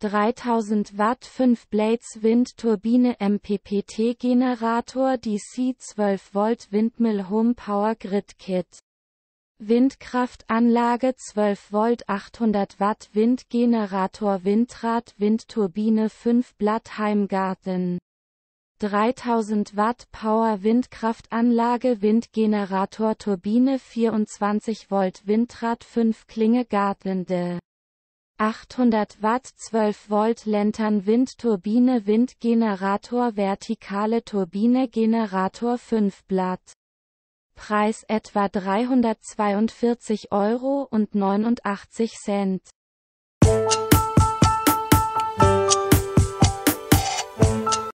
3000 Watt 5 Blades Windturbine MPPT Generator DC 12 Volt Windmill Home Power Grid Kit Windkraftanlage 12 Volt 800 Watt Windgenerator Windrad Windturbine 5 Blatt Heimgarten 3000 Watt Power Windkraftanlage Windgenerator Turbine 24 Volt Windrad 5 Klinge Gartende 800 Watt 12 Volt Lentern Windturbine Windgenerator Vertikale Turbine Generator 5 Blatt Preis etwa 342 Euro und 89 Cent.